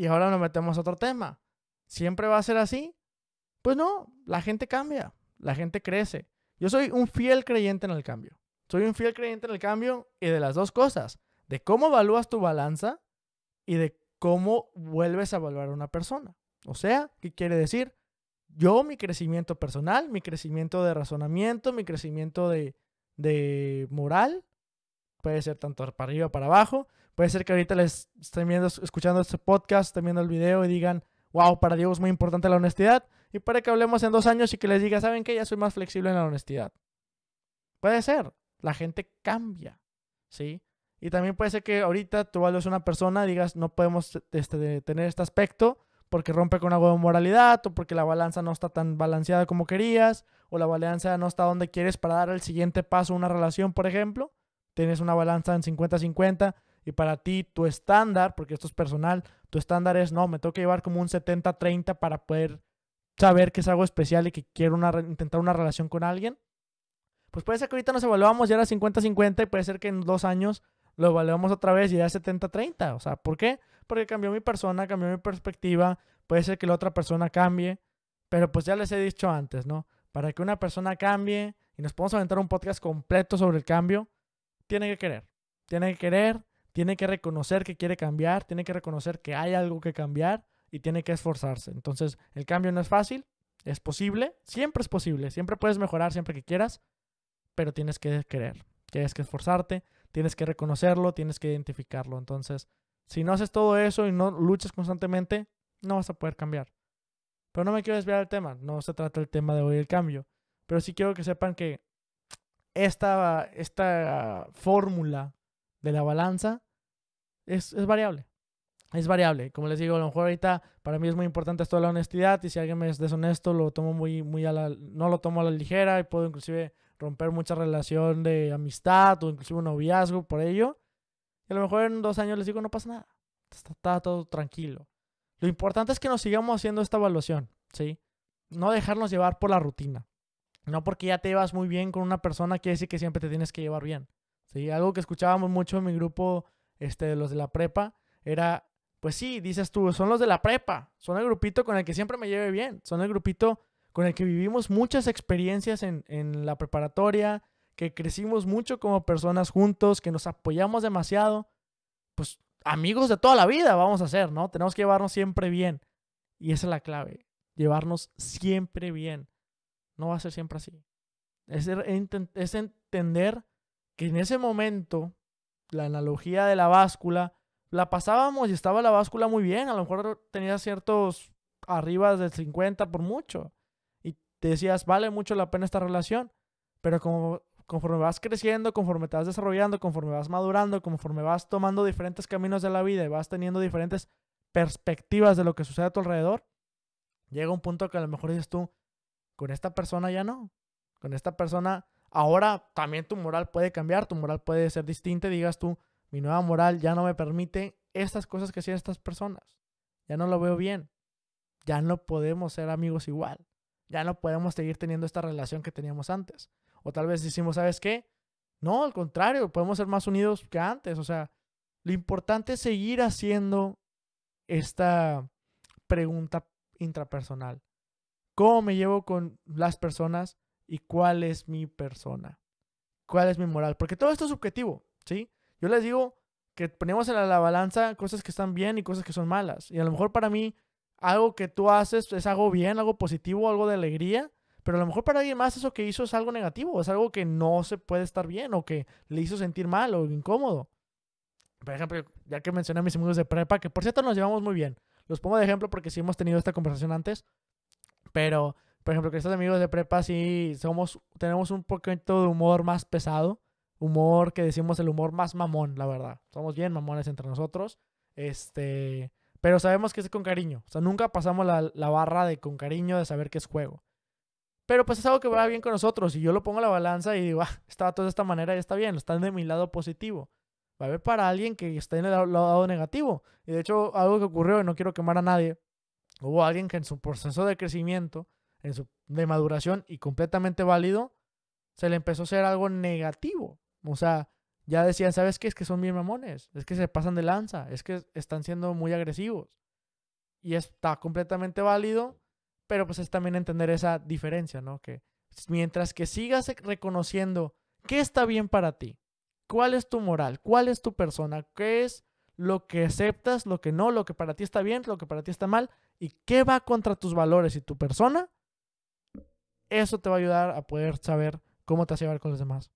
y ahora nos metemos a otro tema. ¿Siempre va a ser así? Pues no, la gente cambia, la gente crece. Yo soy un fiel creyente en el cambio. Soy un fiel creyente en el cambio y de las dos cosas, de cómo evalúas tu balanza y de cómo vuelves a evaluar a una persona. O sea, ¿qué quiere decir? Yo, mi crecimiento personal, mi crecimiento de razonamiento, mi crecimiento de, moral, puede ser tanto para arriba para abajo, Puede ser que ahorita les estén viendo, escuchando este podcast, estén viendo el video y digan, wow, para Diego es muy importante la honestidad. Y para que hablemos en dos años y que les diga, ¿saben qué? Ya soy más flexible en la honestidad. Puede ser. La gente cambia. ¿Sí? Y también puede ser que ahorita tú vales una persona digas, no podemos este, tener este aspecto porque rompe con algo de moralidad o porque la balanza no está tan balanceada como querías o la balanza no está donde quieres para dar el siguiente paso a una relación, por ejemplo. Tienes una balanza en 50-50 y para ti tu estándar, porque esto es personal, tu estándar es, no, me tengo que llevar como un 70-30 para poder saber que es algo especial y que quiero intentar una relación con alguien, pues puede ser que ahorita nos evaluamos ya era 50-50 y puede ser que en dos años lo evaluamos otra vez y ya 70-30. O sea, ¿por qué? Porque cambió mi persona, cambió mi perspectiva, puede ser que la otra persona cambie, pero pues ya les he dicho antes, ¿no? Para que una persona cambie y nos podemos aventar un podcast completo sobre el cambio, tiene que querer, tiene que querer, tiene que reconocer que quiere cambiar, tiene que reconocer que hay algo que cambiar y tiene que esforzarse. Entonces, el cambio no es fácil, es posible, siempre es posible, siempre puedes mejorar siempre que quieras, pero tienes que querer, tienes que esforzarte, tienes que reconocerlo, tienes que identificarlo. Entonces, si no haces todo eso y no luchas constantemente, no vas a poder cambiar. Pero no me quiero desviar del tema, no se trata el tema de hoy el cambio, pero sí quiero que sepan que esta, esta fórmula de la balanza es, variable. Es variable. Como les digo, a lo mejor ahorita para mí es muy importante esto de la honestidad y si alguien me es deshonesto, lo tomo muy, muy a la, no lo tomo a la ligera y puedo inclusive romper mucha relación de amistad o inclusive un noviazgo por ello. Y a lo mejor en dos años les digo, no pasa nada. Está, todo tranquilo. Lo importante es que nos sigamos haciendo esta evaluación, ¿sí? No dejarnos llevar por la rutina. No porque ya te vas muy bien con una persona quiere decir que siempre te tienes que llevar bien. Algo que escuchábamos mucho en mi grupo, este, los de la prepa, era, pues sí, dices tú, son los de la prepa, son el grupito con el que siempre me lleve bien, son el grupito con el que vivimos muchas experiencias en, en la preparatoria, que crecimos mucho como personas juntos, que nos apoyamos demasiado, pues amigos de toda la vida vamos a ser, ¿no? Tenemos que llevarnos siempre bien. Y esa es la clave, llevarnos siempre bien. No va a ser siempre así. Es, er, es entender que en ese momento, la analogía de la báscula, la pasábamos y estaba la báscula muy bien, a lo mejor tenía ciertos arriba del 50 por mucho, y te decías, vale mucho la pena esta relación, pero como, conforme vas creciendo, conforme te vas desarrollando, conforme vas madurando, conforme vas tomando diferentes caminos de la vida y vas teniendo diferentes perspectivas de lo que sucede a tu alrededor, llega un punto que a lo mejor dices tú, con esta persona ya no, con esta persona Ahora también tu moral puede cambiar, tu moral puede ser distinta. Digas tú, mi nueva moral ya no me permite estas cosas que hacían estas personas. Ya no lo veo bien. Ya no podemos ser amigos igual. Ya no podemos seguir teniendo esta relación que teníamos antes. O tal vez decimos, ¿sabes qué? No, al contrario, podemos ser más unidos que antes. O sea, lo importante es seguir haciendo esta pregunta intrapersonal. ¿Cómo me llevo con las personas? y cuál es mi persona, cuál es mi moral, porque todo esto es subjetivo, ¿sí? Yo les digo que ponemos en la balanza cosas que están bien y cosas que son malas, y a lo mejor para mí algo que tú haces es algo bien, algo positivo, algo de alegría, pero a lo mejor para alguien más eso que hizo es algo negativo, es algo que no se puede estar bien o que le hizo sentir mal o incómodo. Por ejemplo, ya que mencioné a mis amigos de prepa, que por cierto nos llevamos muy bien. Los pongo de ejemplo porque sí hemos tenido esta conversación antes, pero por ejemplo, que estos amigos de prepa sí somos, tenemos un poquito de humor más pesado, humor que decimos el humor más mamón, la verdad. Somos bien mamones entre nosotros, este, pero sabemos que es con cariño. O sea, nunca pasamos la, la barra de con cariño de saber que es juego. Pero pues es algo que va bien con nosotros y yo lo pongo a la balanza y digo, ah, está todo de esta manera y está bien, están de mi lado positivo. Va a haber para alguien que está en el lado negativo. Y de hecho, algo que ocurrió, y no quiero quemar a nadie, hubo alguien que en su proceso de crecimiento de maduración y completamente válido, se le empezó a hacer algo negativo. O sea, ya decían, ¿sabes qué? Es que son bien mamones, es que se pasan de lanza, es que están siendo muy agresivos. Y está completamente válido, pero pues es también entender esa diferencia, ¿no? Que mientras que sigas e, reconociendo qué está bien para ti, cuál es tu moral, cuál es tu persona, qué es lo que aceptas, lo que no, lo que para ti está bien, lo que para ti está mal y qué va contra tus valores y tu persona, eso te va a ayudar a poder saber cómo te vas llevar con los demás.